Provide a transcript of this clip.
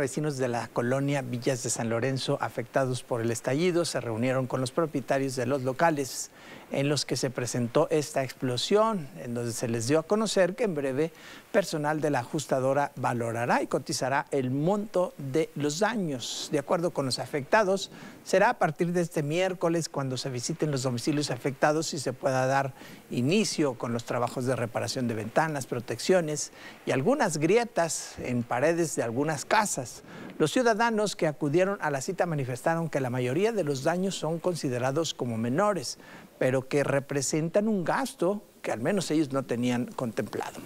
vecinos de la colonia Villas de San Lorenzo afectados por el estallido se reunieron con los propietarios de los locales en los que se presentó esta explosión, en donde se les dio a conocer que en breve personal de la ajustadora valorará y cotizará el monto de los daños. De acuerdo con los afectados, será a partir de este miércoles cuando se visiten los domicilios afectados y se pueda dar inicio con los trabajos de reparación de ventanas, protecciones y algunas grietas en paredes de algunas casas los ciudadanos que acudieron a la cita manifestaron que la mayoría de los daños son considerados como menores, pero que representan un gasto que al menos ellos no tenían contemplado.